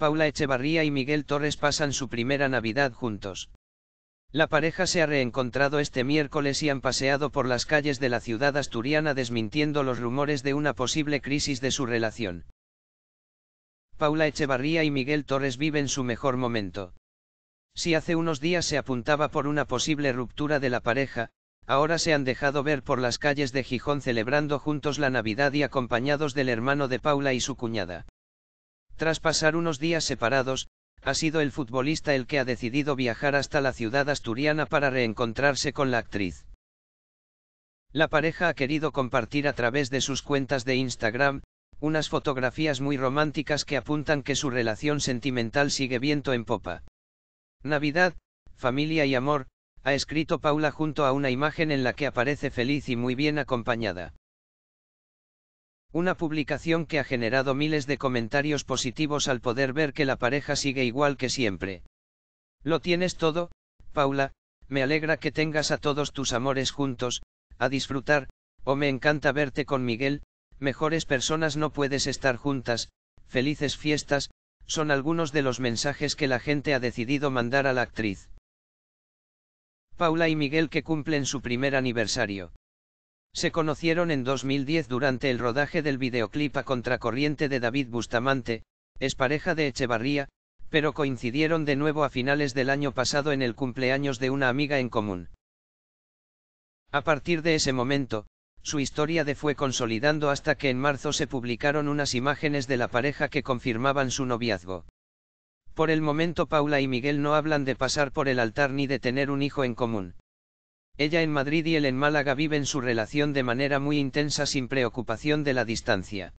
Paula Echevarría y Miguel Torres pasan su primera Navidad juntos. La pareja se ha reencontrado este miércoles y han paseado por las calles de la ciudad asturiana desmintiendo los rumores de una posible crisis de su relación. Paula Echevarría y Miguel Torres viven su mejor momento. Si hace unos días se apuntaba por una posible ruptura de la pareja, ahora se han dejado ver por las calles de Gijón celebrando juntos la Navidad y acompañados del hermano de Paula y su cuñada. Tras pasar unos días separados, ha sido el futbolista el que ha decidido viajar hasta la ciudad asturiana para reencontrarse con la actriz. La pareja ha querido compartir a través de sus cuentas de Instagram, unas fotografías muy románticas que apuntan que su relación sentimental sigue viento en popa. Navidad, familia y amor, ha escrito Paula junto a una imagen en la que aparece feliz y muy bien acompañada. Una publicación que ha generado miles de comentarios positivos al poder ver que la pareja sigue igual que siempre. Lo tienes todo, Paula, me alegra que tengas a todos tus amores juntos, a disfrutar, o me encanta verte con Miguel, mejores personas no puedes estar juntas, felices fiestas, son algunos de los mensajes que la gente ha decidido mandar a la actriz. Paula y Miguel que cumplen su primer aniversario. Se conocieron en 2010 durante el rodaje del videoclip a contracorriente de David Bustamante, es pareja de Echevarría, pero coincidieron de nuevo a finales del año pasado en el cumpleaños de una amiga en común. A partir de ese momento, su historia de fue consolidando hasta que en marzo se publicaron unas imágenes de la pareja que confirmaban su noviazgo. Por el momento Paula y Miguel no hablan de pasar por el altar ni de tener un hijo en común. Ella en Madrid y él en Málaga viven su relación de manera muy intensa sin preocupación de la distancia.